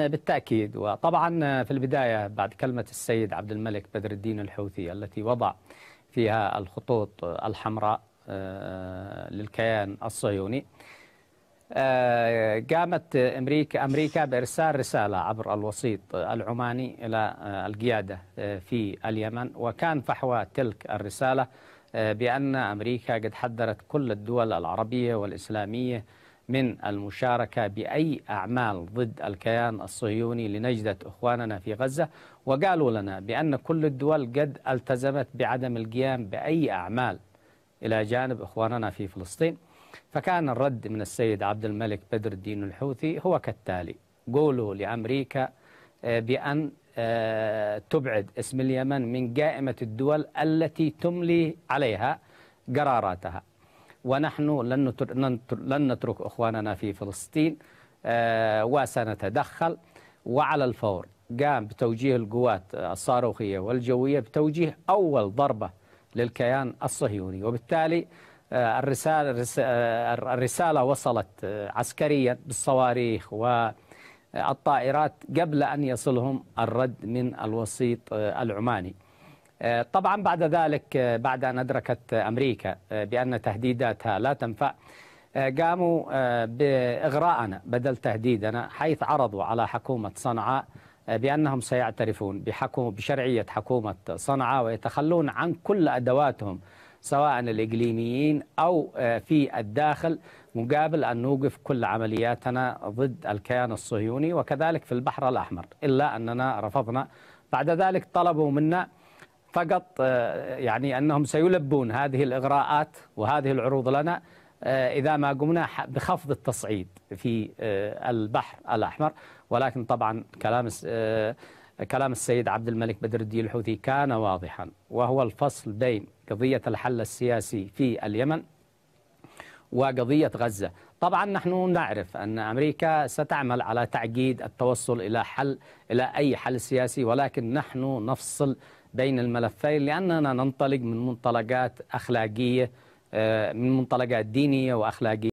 بالتأكيد وطبعا في البداية بعد كلمة السيد عبد الملك بدر الدين الحوثي التي وضع فيها الخطوط الحمراء آه، للكيان الصهيوني آه، قامت أمريكا, أمريكا بإرسال رسالة عبر الوسيط العماني إلى آه، القيادة في اليمن وكان فحوى تلك الرسالة بأن أمريكا قد حذرت كل الدول العربية والإسلامية من المشاركة بأي أعمال ضد الكيان الصهيوني لنجدة إخواننا في غزة وقالوا لنا بأن كل الدول قد التزمت بعدم القيام بأي أعمال إلى جانب إخواننا في فلسطين فكان الرد من السيد عبد الملك بدر الدين الحوثي هو كالتالي قولوا لأمريكا آه، بأن آه، تبعد اسم اليمن من قائمة الدول التي تملي عليها قراراتها ونحن لن لن نترك إخواننا في فلسطين آه، وسنتدخل وعلى الفور قام بتوجيه القوات الصاروخية والجوية بتوجيه أول ضربة للكيان الصهيوني وبالتالي آه، الرسالة, آه، الرسالة وصلت عسكريا بالصواريخ والطائرات قبل أن يصلهم الرد من الوسيط العماني آه، طبعا بعد ذلك آه، بعد أن أدركت أمريكا آه، بأن تهديداتها لا تنفع قاموا بإغراءنا بدل تهديدنا حيث عرضوا على حكومة صنعاء بأنهم سيعترفون بحكومة بشرعية حكومة صنعاء ويتخلون عن كل أدواتهم سواء الإقليميين أو في الداخل مقابل أن نوقف كل عملياتنا ضد الكيان الصهيوني وكذلك في البحر الأحمر إلا أننا رفضنا بعد ذلك طلبوا منا فقط آه، يعني أنهم سيلبون هذه الإغراءات وهذه العروض لنا آه، إذا ما قمنا بخفض التصعيد في آه، البحر الأحمر ولكن طبعا كلام كلام السيد عبد الملك بدر الدين الحوثي كان واضحا وهو الفصل بين قضية الحل السياسي في اليمن وقضية غزة طبعا نحن نعرف أن أمريكا ستعمل على تعجيد التوصل إلى حل إلى أي حل سياسي ولكن نحن نفصل بين الملفين لأننا ننطلق من منطلقات أخلاقية آه، من منطلقات دينية وأخلاقية